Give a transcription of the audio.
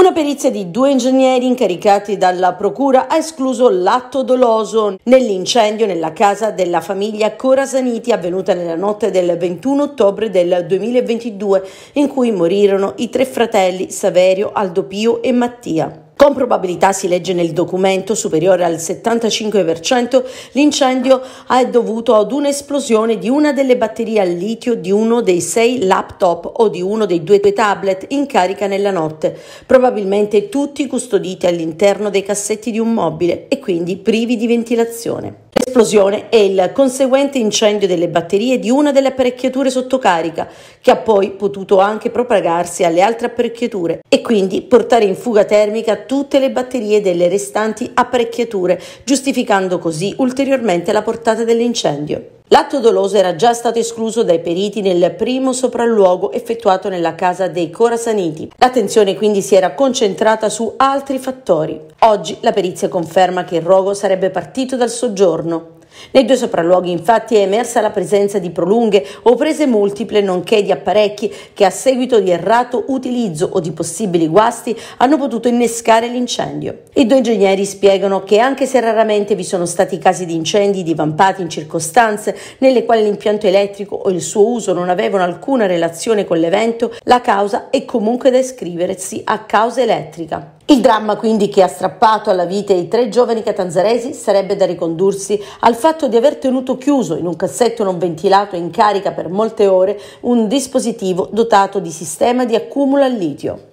Una perizia di due ingegneri incaricati dalla Procura ha escluso l'atto doloso nell'incendio nella casa della famiglia Corasaniti avvenuta nella notte del 21 ottobre del 2022 in cui morirono i tre fratelli Saverio, Aldo Pio e Mattia. Con probabilità, si legge nel documento, superiore al 75%, l'incendio è dovuto ad un'esplosione di una delle batterie al litio di uno dei sei laptop o di uno dei due tablet in carica nella notte, probabilmente tutti custoditi all'interno dei cassetti di un mobile e quindi privi di ventilazione. L'esplosione e il conseguente incendio delle batterie di una delle apparecchiature sotto carica, che ha poi potuto anche propagarsi alle altre apparecchiature e quindi portare in fuga termica tutte le batterie delle restanti apparecchiature, giustificando così ulteriormente la portata dell'incendio. L'atto doloso era già stato escluso dai periti nel primo sopralluogo effettuato nella casa dei Corasaniti. L'attenzione quindi si era concentrata su altri fattori. Oggi la perizia conferma che il rogo sarebbe partito dal soggiorno, nei due sopralluoghi infatti è emersa la presenza di prolunghe o prese multiple nonché di apparecchi che a seguito di errato utilizzo o di possibili guasti hanno potuto innescare l'incendio. I due ingegneri spiegano che anche se raramente vi sono stati casi di incendi divampati in circostanze nelle quali l'impianto elettrico o il suo uso non avevano alcuna relazione con l'evento, la causa è comunque da iscriversi a causa elettrica. Il dramma quindi che ha strappato alla vita i tre giovani catanzaresi sarebbe da ricondursi al fatto di aver tenuto chiuso in un cassetto non ventilato in carica per molte ore un dispositivo dotato di sistema di accumulo al litio.